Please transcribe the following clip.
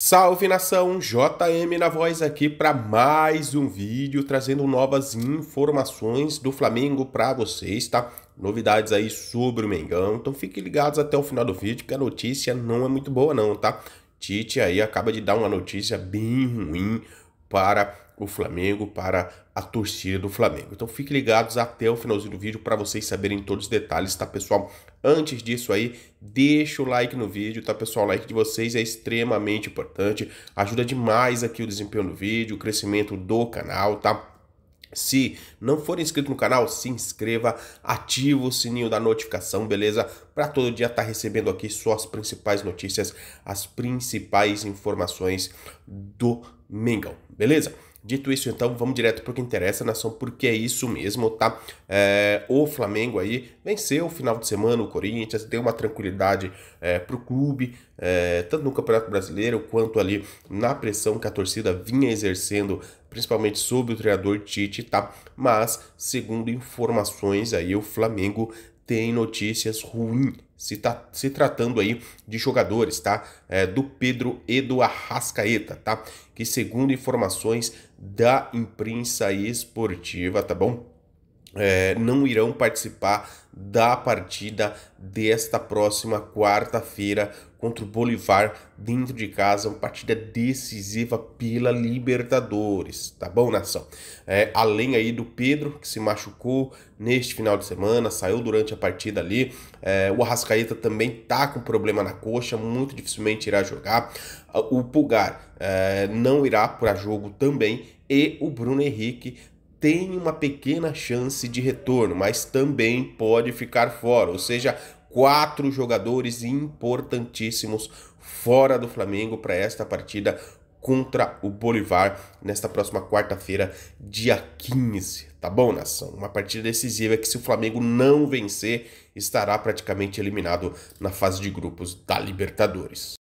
Salve nação, JM na voz aqui para mais um vídeo trazendo novas informações do Flamengo para vocês, tá? Novidades aí sobre o Mengão, então fiquem ligados até o final do vídeo que a notícia não é muito boa não, tá? Tite aí acaba de dar uma notícia bem ruim para o Flamengo, para a torcida do Flamengo. Então fiquem ligados até o finalzinho do vídeo para vocês saberem todos os detalhes, tá pessoal? Antes disso aí, deixa o like no vídeo, tá pessoal? O like de vocês é extremamente importante, ajuda demais aqui o desempenho do vídeo, o crescimento do canal, tá? Se não for inscrito no canal, se inscreva, ative o sininho da notificação, beleza? Para todo dia estar tá recebendo aqui suas principais notícias, as principais informações do Mengão, beleza? Dito isso, então, vamos direto para o que interessa, nação, né? porque é isso mesmo, tá? É, o Flamengo aí venceu o final de semana, o Corinthians deu uma tranquilidade é, para o clube, é, tanto no Campeonato Brasileiro quanto ali na pressão que a torcida vinha exercendo, principalmente sobre o treinador Tite, tá? Mas, segundo informações aí, o Flamengo tem notícias ruins. Se, tá, se tratando aí de jogadores, tá? É, do Pedro e do Arrascaeta, tá? Que segundo informações da imprensa esportiva, tá bom? é, não irão participar da partida desta próxima quarta-feira contra o Bolivar dentro de casa, uma partida decisiva pela Libertadores, tá bom, nação? É, além aí do Pedro, que se machucou neste final de semana, saiu durante a partida ali, é, o Arrascaeta também tá com problema na coxa, muito dificilmente irá jogar, o Pulgar é, não irá para jogo também, e o Bruno Henrique tem uma pequena chance de retorno, mas também pode ficar fora. Ou seja, quatro jogadores importantíssimos fora do Flamengo para esta partida contra o Bolivar nesta próxima quarta-feira, dia 15. Tá bom, nação? Uma partida decisiva que, se o Flamengo não vencer, estará praticamente eliminado na fase de grupos da Libertadores.